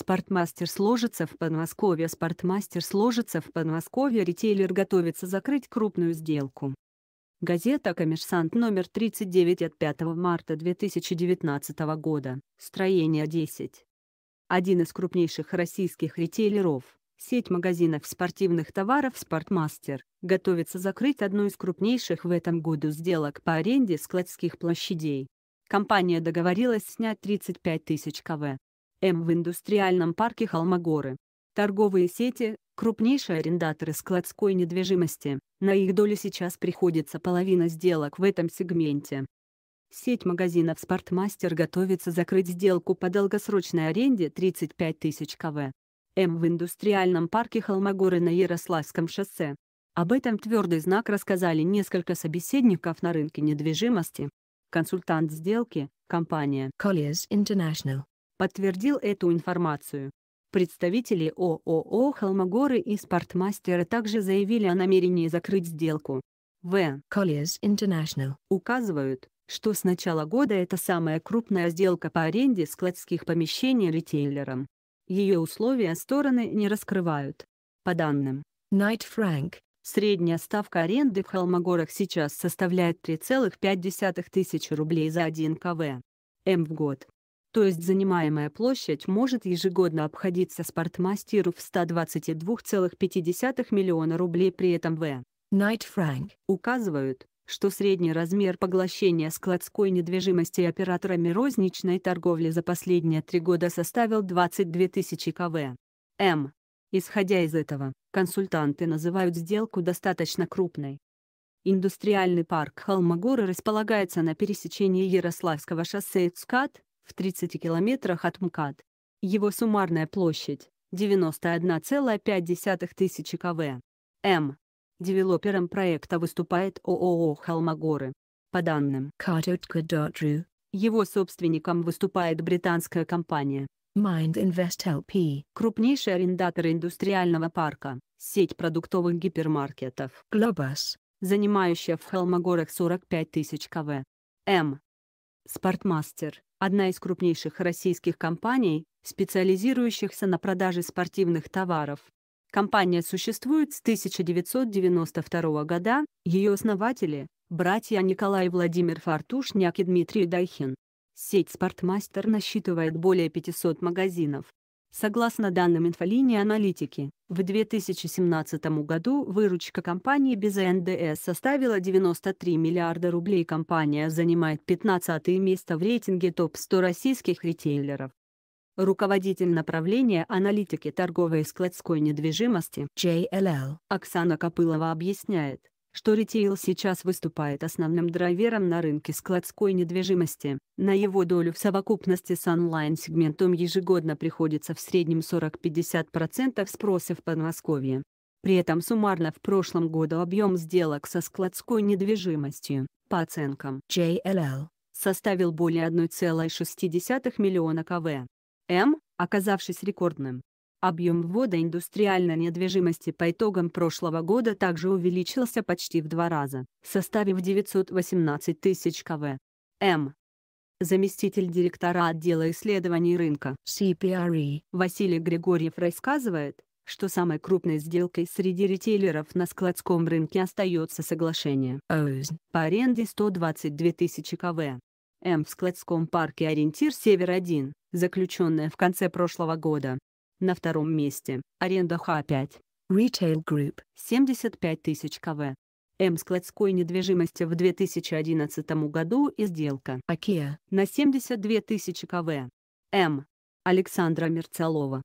Спортмастер сложится в Подмосковье, спортмастер сложится в Подмосковье, ритейлер готовится закрыть крупную сделку. Газета «Коммерсант» номер 39 от 5 марта 2019 года, строение 10. Один из крупнейших российских ритейлеров, сеть магазинов спортивных товаров «Спортмастер», готовится закрыть одну из крупнейших в этом году сделок по аренде складских площадей. Компания договорилась снять 35 тысяч КВ М в индустриальном парке Холмогоры. Торговые сети – крупнейшие арендаторы складской недвижимости, на их долю сейчас приходится половина сделок в этом сегменте. Сеть магазинов «Спортмастер» готовится закрыть сделку по долгосрочной аренде 35 тысяч КВ. М в индустриальном парке Холмогоры на Ярославском шоссе. Об этом твердый знак рассказали несколько собеседников на рынке недвижимости. Консультант сделки – компания Colliers International подтвердил эту информацию. Представители ООО «Холмогоры» и «Спортмастера» также заявили о намерении закрыть сделку. В. Colliers International указывают, что с начала года это самая крупная сделка по аренде складских помещений ритейлерам. Ее условия стороны не раскрывают. По данным Knight Frank, средняя ставка аренды в Холмогорах сейчас составляет 3,5 тысячи рублей за 1 КВ. М в год то есть занимаемая площадь может ежегодно обходиться спортмастеру в 122,5 миллиона рублей при этом В. Knight Frank указывают, что средний размер поглощения складской недвижимости операторами розничной торговли за последние три года составил 22 тысячи КВ. М. Исходя из этого, консультанты называют сделку достаточно крупной. Индустриальный парк Холмогоры располагается на пересечении Ярославского шоссе и ЦКАД, в 30 километрах от МКАД. Его суммарная площадь 91,5 тысячи КВ. М. Девелопером проекта выступает ООО «Холмогоры». По данным Cartotka.ru, его собственником выступает британская компания Mind Invest LP, крупнейший арендатор индустриального парка, сеть продуктовых гипермаркетов Globus, занимающая в Холмогорах 45 тысяч КВ. М. Спортмастер – одна из крупнейших российских компаний, специализирующихся на продаже спортивных товаров. Компания существует с 1992 года, ее основатели – братья Николай Владимир Фартушняк и Дмитрий Дайхин. Сеть «Спортмастер» насчитывает более 500 магазинов, Согласно данным инфолинии аналитики, в 2017 году выручка компании без НДС составила 93 миллиарда рублей. Компания занимает 15 место в рейтинге топ-100 российских ритейлеров. Руководитель направления аналитики торговой и складской недвижимости JLL Оксана Копылова объясняет, что ритейл сейчас выступает основным драйвером на рынке складской недвижимости. На его долю в совокупности с онлайн-сегментом ежегодно приходится в среднем 40-50% спроса в Подмосковье. При этом суммарно в прошлом году объем сделок со складской недвижимостью, по оценкам JLL, составил более 1,6 миллиона КВ. М, оказавшись рекордным, Объем ввода индустриальной недвижимости по итогам прошлого года также увеличился почти в два раза, составив 918 тысяч КВ. М. Заместитель директора отдела исследований рынка CPRE Василий Григорьев рассказывает, что самой крупной сделкой среди ритейлеров на складском рынке остается соглашение ОС по аренде 122 тысячи КВ. М в складском парке «Ориентир Север-1», заключенное в конце прошлого года, на втором месте – аренда Х5. Retail Group – 75 тысяч КВ. М складской недвижимости в 2011 году и сделка IKEA на 72 тысячи КВ. М. Александра Мерцалова